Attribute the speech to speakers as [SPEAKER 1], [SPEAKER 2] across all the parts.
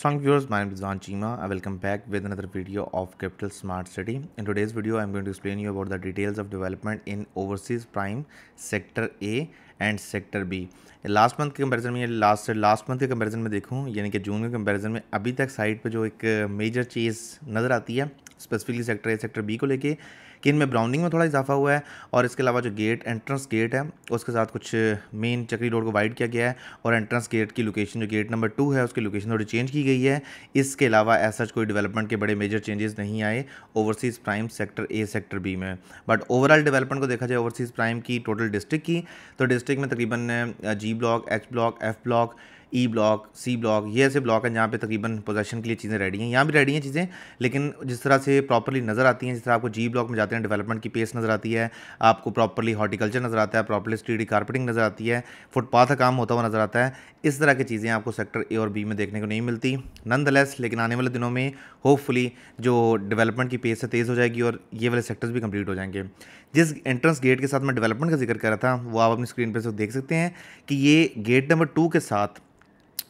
[SPEAKER 1] Assalamu alaikum viewers, my name is Zan Chima. I welcome back with another video of Capital Smart City. In today's video, I'm going to explain you about the details of development in overseas prime sector A and sector B last month के comparison में last last month के comparison में देखूँ यानी कि जून के comparison में अभी तक साइट पे जो एक मेजर चीज़ नज़र आती है specifically sector A sector B को लेके कि इनमें ब्राउनिंग में थोड़ा इजाफा हुआ है और इसके अलावा जो गेट एंट्रेंस गेट है उसके साथ कुछ मेन चक्री रोड को वाइड किया गया है और एंट्रेंस गेट की लोकेशन जो गेट नंबर टू है उसकी लोकेशन थोड़ी चेंज की गई है इसके अलावा ऐसा कोई डेवलपमेंट के बड़े मेजर चेंजेस नहीं आए overseas prime sector A sector B में बट ओवरऑल डेवलपमेंट को देखा जाए ओवरसीज़ प्राइम की टोटल डिस्ट्रिक्ट की तो डिस्ट्रिक्ट में तकरीबन G block H block F block E block C block ये ऐसे ब्लॉक हैं जहाँ पे तकरीबन पोजेशन के लिए चीज़ें रेडी हैं यहाँ भी रेडी हैं चीज़ें लेकिन जिस तरह से प्रॉपरली नज़र आती हैं जिस तरह आपको जी ब्लॉक में जाते हैं डेवलपमेंट की पेस नज़र आती है आपको प्रॉपरली हॉर्टिकल्चर नज़र आता है प्रॉपरली स्ट्रीट कारपेटिंग नज़र आती है फुटपाथ का काम होता हुआ नज़र आता है इस तरह की चीज़ें आपको सेक्टर ए और बी में देखने को नहीं मिलती नंद लेकिन आने वाले दिनों में होपफुली जो डेवलपमेंट की पेस है तेज़ हो जाएगी और ये वाले सेक्टर्स भी कंप्लीट हो जाएंगे जिस एंट्रेंस गेट के साथ मैं डेवलपमेंट का जिक्र कर रहा था वो आप अपनी स्क्रीन पर देख सकते हैं कि ये गेट नंबर टू के साथ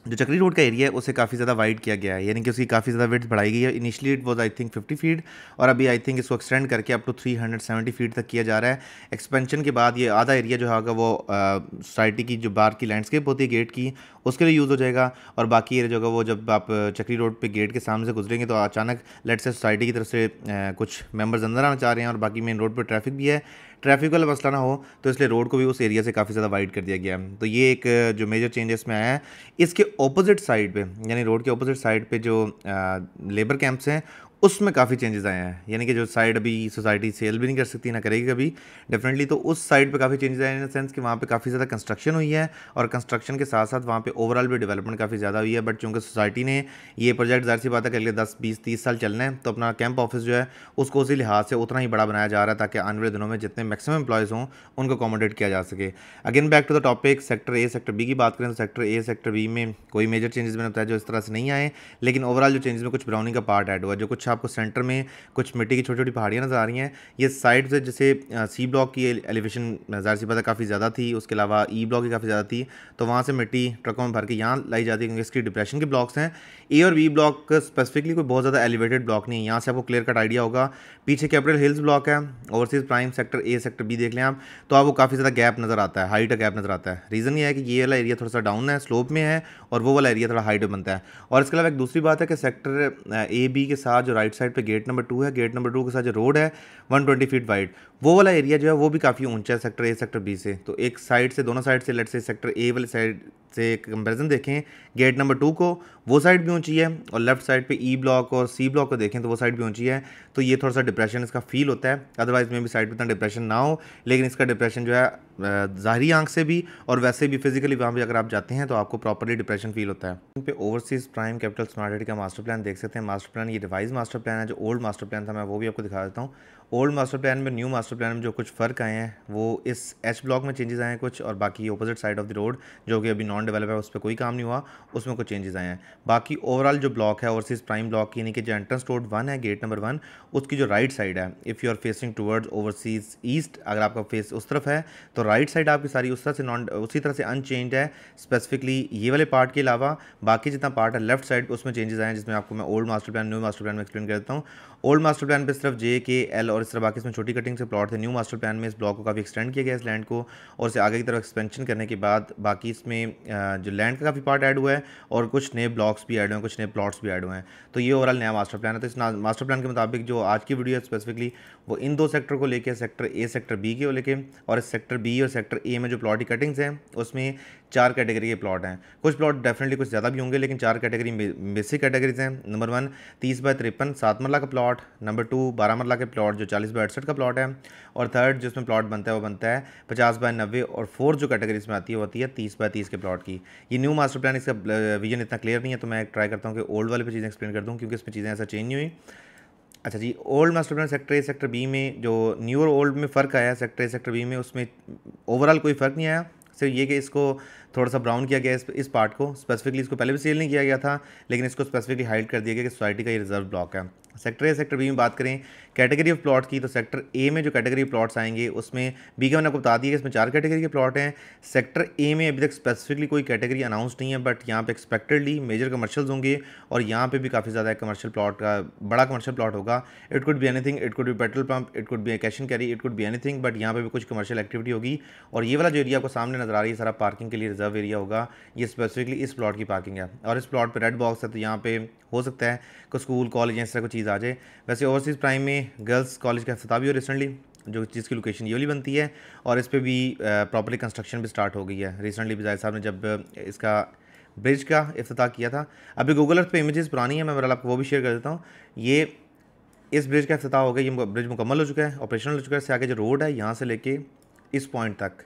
[SPEAKER 1] जो चक्री रोड का एरिया है उसे काफ़ी ज़्यादा वाइड किया गया है यानी कि उसकी काफ़ी ज़्यादा विड्थ बढ़ाई गई है initially it was I think 50 feet और अभी आई थिंक इसको एक्सटेंड करके अप टू 370 फीट तक किया जा रहा है एक्सपेंशन के बाद ये आधा एरिया जो होगा वो सोसाइटी की जो बार की लैंडस्केप होती है गेट की उसके लिए यूज़ हो जाएगा और बाकी एरिया जो होगा वो जब आप चक्री रोड पर गेट के सामने से गुजरेंगे तो अचानक लेट से सोसाइटी की तरफ से कुछ मेम्बर्स अंदर आना चाह रहे हैं और बाकी मेन रोड पर ट्रैफिक भी है ट्रैफिक वाला मसला ना हो तो इसलिए रोड को भी उस एरिया से काफ़ी ज़्यादा वाइड कर दिया गया है तो ये एक जो मेजर चेंज इसमें आया है इसके ऑपोजिट साइड पर यानी रोड के ऑपोजिट साइड पर जो लेबर कैंप्स हैं उसमें काफ़ी चेंजेस आए हैं यानी कि जो साइड अभी सोसाइटी सेल भी नहीं कर सकती ना करेगी कभी डेफिनेटली तो उस साइड पे काफ़ी चेंजेस आए हैं इन सेंस कि वहाँ पे काफ़ी ज़्यादा कंस्ट्रक्शन हुई है और कंस्ट्रक्शन के साथ साथ वहाँ पे ओवरऑल भी डेवलपमेंट काफ़ी ज़्यादा हुई है बट चूँकि सोसाइटी ने ये प्रोजेक्ट जाहिर सी बात है कि अगले दस बीस तीस साल चलना है तो अपना कैंप ऑफिस जो है उसको उसी लिहाज से उतना ही बड़ा बनाया जा रहा है ताकि आने वाले दिनों में जितने मैक्सिमम एम्प्लॉयज़ हों उनको अकोमोडेट किया जा सके again back to the topic sector A sector B की बात करें तो सेक्टर ए सेक्टर बी में कोई मेजर चेंजेस मैंने बताया जो इस तरह से नहीं आए लेकिन ओवरऑल जो चेंजेस में कुछ ब्राउनिंग का पार्ट एड हुआ जो कुछ अच्छा आपको सेंटर में कुछ मिट्टी की छोटी छोटी पहाड़ियाँ नज़र आ रही हैं ये साइड से जैसे सी ब्लॉक की एलिवेशन ज़ाहिर सी पता काफ़ी ज़्यादा थी उसके अलावा ई e ब्लॉक की काफ़ी ज़्यादा थी तो वहाँ से मिट्टी ट्रकों में भर के यहाँ लाई जाती है क्योंकि इसकी डिप्रेशन के ब्लॉक्स हैं ए और बी ब्लॉक स्पेसिफिकली कोई बहुत ज़्यादा एलिवेटेड ब्लॉक नहीं है यहाँ से आपको क्लियर कट आइडिया होगा पीछे कैपिटल हिल्स ब्लॉक है overseas prime sector A sector B देख लें आप तो आपको काफ़ी ज़्यादा गैप नज़र आता है हाइट का गैप नज़र आता है रीज़न ये है कि ये वाला एरिया थोड़ा सा डाउन है स्लोप में है और वो वाला एरिया थोड़ा हाइट में बनता है और इसके अलावा एक दूसरी बात है कि सेक्टर ए बी के साथ जो राइट साइड पे गेट नंबर टू है गेट नंबर टू के साथ जो रोड है 120 फीट वाइड वो वाला एरिया जो है वो भी काफ़ी ऊंचा है सेक्टर ए सेक्टर बी से तो एक साइड से दोनों साइड से लेट से सेक्टर ए वाले साइड से कंपेरिजन देखें गेट नंबर टू को वो साइड भी ऊंची है और लेफ्ट साइड पे ई e ब्लॉक और सी ब्लॉक को देखें तो वो साइड भी ऊंची है तो ये थोड़ा सा डिप्रेशन इसका फील होता है अदरवाइज़ में भी साइड पर इतना डिप्रेशन ना हो लेकिन इसका डिप्रेशन जो है ज़ाहरी आंख से भी और वैसे भी फिजिकली वहाँ भी अगर आप जाते हैं तो आपको प्रॉपरली डिप्रेशन फील होता है उन पे ओवरसीज़ प्राइम कैपिटल स्मार्ट का मास्टर प्लान देख सकते हैं मास्टर प्लान ये रिवाइज मास्टर प्लान है जो ओल्ड मास्टर प्लान था मैं वो भी आपको दिखा देता हूँ ओल्ड मास्टर प्लान में न्यू मास्टर प्लान में जो कुछ फ़र्क आए हैं वो इस एच ब्लॉक में चेंजेस आए हैं कुछ और बाकी opposite side of the road जो कि अभी नॉन डेवलप है उस पर कोई काम नहीं हुआ उसमें कुछ चेंजेस आए हैं बाकी ओवरऑल जो ब्लॉक है ओवरसीज़ प्राइम ब्लॉक यानी कि जो एंट्रेंस रोड वन है गेट नंबर वन उसकी जो राइट साइड है if you are facing towards overseas east अगर आपका फेस उस तरफ है तो राइट साइड आपकी सारी उस तरह से नॉन उसी तरह से अनचेंज है स्पेसिफिकली ये वाले पार्ट के अलावा बाकी जितना पार्ट है लेफ्ट साइड उसमें चेंजेस आए हैं जिसमें आपको मैं old master plan new master plan में एक्सप्लेन करता हूँ ओल्ड मास्टर प्लान पर सिर्फ जे के एल और और इस तरह बाकी इसमें छोटी कटिंग से प्लॉट थे न्यू मास्टर प्लान में इस ब्लॉक को काफ़ी एक्सटेंड किया गया इस लैंड को और इसे आगे की तरफ एक्सपेंशन करने के बाद बाकी इसमें जो लैंड का काफ़ी पार्ट ऐड हुआ है और कुछ नए ब्लॉक्स भी ऐड हुए हैं कुछ नए प्लॉट्स भी ऐड हुए हैं तो ये ओवरऑल नया मास्टर प्लान है तो इस मास्टर प्लान के मुताबिक जो आज की वीडियो है स्पेसिफिकली वो इन दो सेक्टर को लेकर सेक्टर ए सेक्टर बी के को लेकर और इस सेक्टर बी और सेक्टर ए में जो प्लॉट की कटिंग्स हैं उसमें चार कैटेगरी के प्लॉट हैं कुछ प्लॉट डेफिनेटली कुछ ज़्यादा भी होंगे लेकिन चार कैटेगरी बेसिक कैटेगरीज हैं नंबर वन तीस बाय तिरपन सात मरला का प्लॉट नंबर टू बारह मरला के प्लॉट जो चालीस बाय अड़सठ का प्लॉट है और थर्ड जिसमें प्लॉट बनता है वो बनता है पचास बाय नब्बे और फोर्थ जो कैटेगरीज में आती है वो होती है तीस बाय तीस के प्लॉट की ये न्यू मास्टर प्लान इसका विजन इतना क्लियर नहीं है तो मैं ट्राई करता हूँ कि ओल्ड वाले पर चीज़ें एक्सप्लेन कर दूँ क्योंकि इसमें चीज़ें ऐसा चेंज नहीं हुई अच्छा जी old master plan sector A sector B में जो न्यू और ओल्ड में फ़र्क आया सेक्टर ए सेक्टर बी में उसमें ओवरऑल कोई फ़र्क नहीं आया सिर्फ तो ये कि इसको थोड़ा सा ब्राउन किया गया इस इस पार्ट को स्पेसिफिकली इसको पहले भी सील नहीं किया गया था लेकिन इसको स्पेसिफिकली हाइड कर दिया गया कि सोसाइटी का ये रिजर्व ब्लॉक है सेक्टर ए सेक्टर बी में बात करें कैटेगरी ऑफ प्लॉट की तो सेक्टर ए में जो कैटेगरी प्लॉट्स आएंगे उसमें बी के मैंने आपको बता दिया कि इसमें चार कैटेगरी के प्लॉट हैं सेक्टर ए में अभी तक स्पेसिफिकली कोई कैटेगरी अनाउंस नहीं है बट यहाँ पे एक्सपेक्टेडली मेजर कमर्शियल्स होंगे और यहाँ पे भी काफ़ी ज़्यादा कमर्शियल प्लॉट का बड़ा कमर्शियल प्लॉट होगा it could be anything it could be petrol pump it could be cash and carry it could be anything but यहाँ पर भी कुछ कमर्शियल एक्टिविटी होगी और ये वाला जो एरिया आपको सामने नज़र आ रही है सारा पार्किंग के लिए रिजर्व एरिया होगा ये स्पेसिफिकली इस प्लॉट की पार्किंग है और इस प्लॉट पर रेड बॉक्स है तो यहाँ पे हो सकता है कोई स्कूल कॉलेज इस तरह कोई चीज़ आ जाए वैसे ओवरसीज़ प्राइम में गर्ल्स कॉलेज का अफ्ताह भी हो रिसेंटली जो चीज़ की लोकेशन ये वाली बनती है और इस पर भी प्रॉपरली कंस्ट्रक्शन भी स्टार्ट हो गई है रिसेंटली जाहिर साहब ने जब इसका ब्रिज का अफ्ताह किया था अभी गूगल अर्थ पर इमेजेस पुरानी है मैं बरल आपको वो भी शेयर कर देता हूँ ये इस ब्रिज का अफ्ताह हो गया ये ब्रिज मुकम्मल हो चुका है ऑपरेशनल हो चुका है इससे आगे जो रोड है यहाँ से लेके इस पॉइंट तक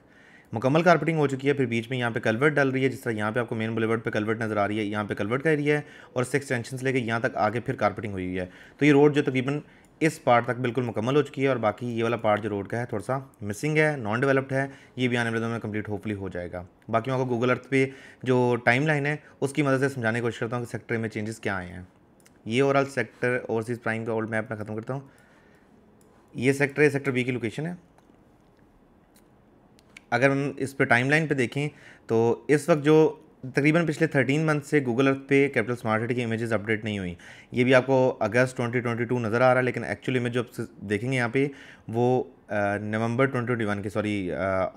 [SPEAKER 1] मुकम्मल कारपेटिंग हो चुकी है फिर बीच में यहाँ पे कलवर्ट डल रही है जिस तरह यहाँ पे आपको मेन बुलेवर्ड पे कलवर्ट नजर आ रही है यहाँ पे कलवर्ट का एरिया है और इससे एक्सटेंशन लेके यहाँ तक आगे फिर कारपेटिंग हुई है तो ये रोड जो तकरीबन इस पार्ट तक बिल्कुल मुकम्मल हो चुकी है और बाकी ये वाला पार्ट जो रोड का है थोड़ा सा मिसिंग है नॉन डेवलप्ड है ये भी आने वाले दिनों में कंप्लीट होपफुली हो जाएगा बाकी मैं आपको गूगल अर्थ पे जो टाइम लाइन है उसकी मदद से समझाने की कोशिश करता हूँ कि सेक्टर में चेंजेस क्या आए हैं ये ओवरऑल सेक्टर ओवरसीज़ प्राइम का ओल्ड मैप में ख़त्म करता हूँ ये सेक्टर है सेक्टर बी की लोकेशन है अगर हम इस पर टाइम लाइन पर देखें तो इस वक्त जो तकरीबन पिछले 13 मंथ से गूगल अर्थ पे कैपिटल स्मार्ट सिटी की इमेजेस अपडेट नहीं हुई ये भी आपको अगस्त 2022 नज़र आ रहा है लेकिन एक्चुअल इमेज जो आप देखेंगे यहाँ पे वो नवंबर 2021 की सॉरी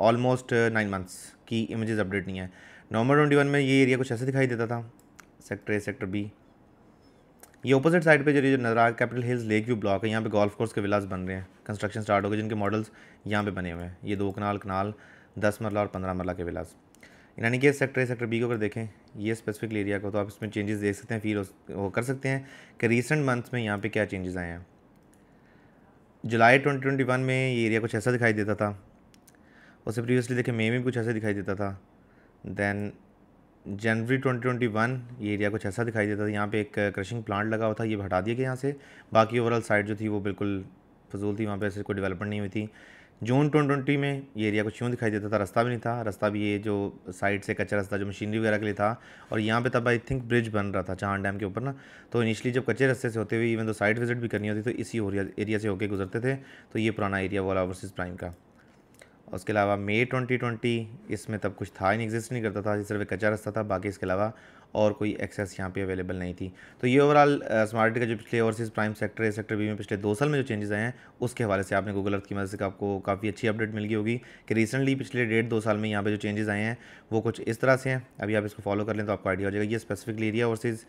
[SPEAKER 1] ऑलमोस्ट नाइन मंथ्स की इमेजेस अपडेट नहीं है नवंबर 21 में ये एरिया कुछ ऐसे दिखाई देता था सेक्टर ए सेक्टर बी ये अपोजिट साइड पर जो नजर आ capital hills lake view block है यहाँ पर गोल्फ कोर्स के विलास बन रहे हैं कंस्ट्रक्शन स्टार्ट हो गए जिनके मॉडल्स यहाँ पर बने हुए हैं ये दो कनाल कनाल दस मरला और पंद्रह मरला के विलास यानी कि सेक्टर ए सेक्टर बी को अगर देखें ये स्पेसिफिक एरिया को तो आप इसमें चेंजेस देख सकते हैं फिर वो कर सकते हैं कि रिसेंट मंथ्स में यहाँ पे क्या चेंजेस आए हैं जुलाई 2021 में ये एरिया कुछ ऐसा दिखाई देता था उससे प्रीवियसली देखें मई में भी कुछ ऐसा दिखाई देता था दैन जनवरी 2021 ये एरिया कुछ ऐसा दिखाई देता था यहाँ पर एक क्रशिंग प्लांट लगा हुआ था ये हटा दिया गया यहाँ से बाकी ओवरऑल साइड जो थी वो बिल्कुल फजूल थी वहाँ पर ऐसे कोई डेवलपमेंट नहीं हुई थी जून ट्वेंटी ट्वेंटी में ये एरिया कुछ यूँ दिखाई देता था रास्ता भी नहीं था रास्ता भी ये जो साइड से कच्चा रास्ता जो मशीनरी वगैरह के लिए था और यहाँ पे तब आई थिंक ब्रिज बन रहा था चाहान डैम के ऊपर ना तो इनिशियली जब कच्चे रास्ते से होते हुए इवन तो साइड विजिट भी करनी होती तो इसी एरिया से होकर गुजरते थे तो ये पुराना एरिया वाला ओवरसीज़ प्राइम का और उसके अलावा ट्वेंटी 2020 इसमें तब कुछ था ही नहीं एग्जिस्ट नहीं करता था सिर्फ एक कच्चा रास्ता था बाकी इसके अलावा और कोई एक्सेस यहाँ पे अवेलेबल नहीं थी तो ये ओवरऑल स्मार्ट का जो पिछले ओवरसीज़ प्राइम सेक्टर है सेक्टर बी में पिछले दो साल में जो चेंजेस आए हैं उसके हवाले से आपने गूगल अर्थ की मदद से आपको काफ़ी अच्छी अपडेट मिल गई होगी कि रिसेंटली पिछले डेढ़ दो साल में यहाँ पे जो चेंजेस आए हैं वो कुछ इस तरह से हैं अभी आप इसको फॉलो कर लें तो आपको आइडिया हो जाएगा ये specifically area overseas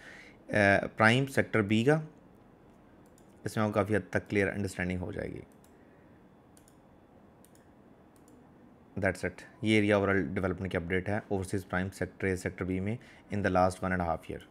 [SPEAKER 1] prime sector B का इसमें आपको काफ़ी हद तक क्लियर अंडरस्टैंडिंग हो जाएगी दैट्स इट ये एरिया ओवरऑल डेवलपमेंट की अपडेट है overseas prime sector A sector B में in the last one and half year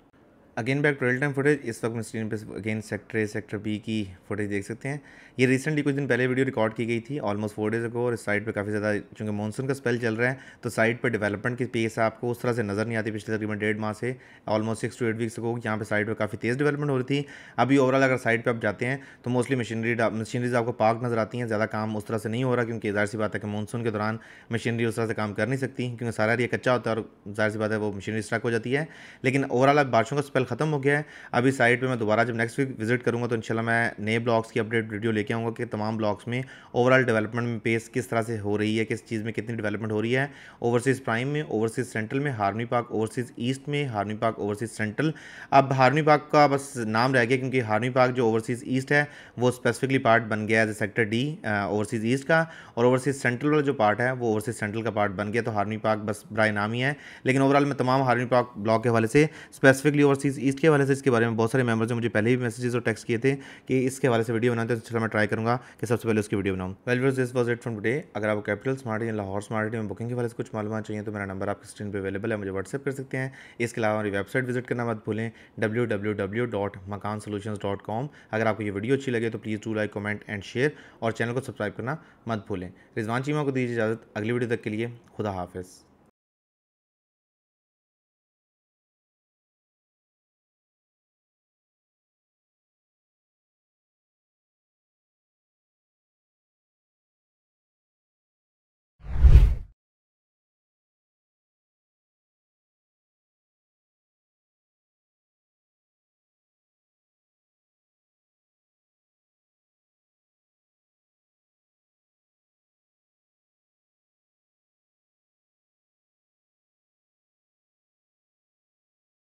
[SPEAKER 1] again back to real time footage इस वक्त मैं स्क्रीन पर again sector A sector B की footage देख सकते हैं ये रिसेंटली कुछ दिन पहले वीडियो रिकॉर्ड की गई थी ऑलमोस्ट फोर डेज अगो और इस साइड पे काफ़ी ज़्यादा चूंकि मानसून का स्पेल चल रहा है तो साइड पर डेवलपमेंट की पेस आपको उस तरह से नज़र नहीं आती पिछले तकरीबन डेढ़ माह से almost six to eight weeks ago यहाँ पर साइड पर काफ़ी तेज़ डेवलपमेंट हो रही थी अभी ओवरऑल अगर साइड पर आप जाते हैं तो मोस्टली मशीनरी मशीनरीज आपको पार्क नज़र आती हैं ज़्यादा काम उस तरह से नहीं हो रहा क्योंकि जाहिर सी बात है कि मानसून के दौरान मशीनरी उस तरह से काम कर नहीं सकती क्योंकि सारा एरिया कच्चा होता है और जाहिर सी बात है वो मशीनरी स्ट्रक हो जाती है लेकिन ओवरऑल बारिशों का स्पेल ख़त्म हो गया है अभी साइट पे मैं दोबारा जब नेक्स्ट वीक विजिट करूँगा तो इंशाल्लाह मैं नए ब्लॉग्स की अपडेट वीडियो लेके आऊँगा कि तमाम ब्लॉग्स में ओवरऑल डेवलपमेंट में पेस किस तरह से हो रही है किस चीज़ में कितनी डेवलपमेंट हो रही है ओवरसीज़ प्राइम में ओवरसीज़ सेंट्रल में हार्मी पार्क ओवरसीज़ ईस्ट में हार्मी पार्क ओवरसीज़ सेंट्रल अब हार्मी पार्क का बस नाम रह गया क्योंकि हार्मी पार्क जो ओवरसीज़ ईस्ट है वो स्पेसिफिकली पार्ट बन गया as a sector D overseas east का और ओवरसीज़ सेंट्रल वाला जो पार्ट है वो ओवरसीज़ सेंट्रल का पार्ट बन गया तो हार्मी पार्क बस ब्राय नाम ही है लेकिन ओवरऑल मैं तमाम हार्मी पार्क ब्लॉक के हवाले से स्पेसिफिकली ओवरसीज़ प्लीज़ इसके वाले से इसके बारे में बहुत सारे मेम्बर्स ने मुझे पहले भी मैसेजेस और टेक्स्ट किए थे कि इसके हवाले से वीडियो बनाते हैं तो चलो मैं ट्राई करूँगा कि सबसे पहले उसकी वीडियो बनाऊँ well this was it from today अगर आप कैपिटल स्मार्ट या लाहौर स्मार्ट में बुकिंग के वाले से कुछ मालूम चाहिए तो मेरा नंबर आपकी स्क्रीन पर अवेलेबल है मुझे व्हाट्सअप कर सकते हैं इसके अलावा हमारी वेबसाइट विजिट करना मत भूलें W W W dot Makaan dot com अगर आपको ये वीडियो अच्छी लगे तो please to like comment and share और चैनल को सब्सक्राइब करना मत भूलें रिजवान चीमा को दीजिए इजाज़त अगली वीडियो तक के लिए खुदा हाफिज़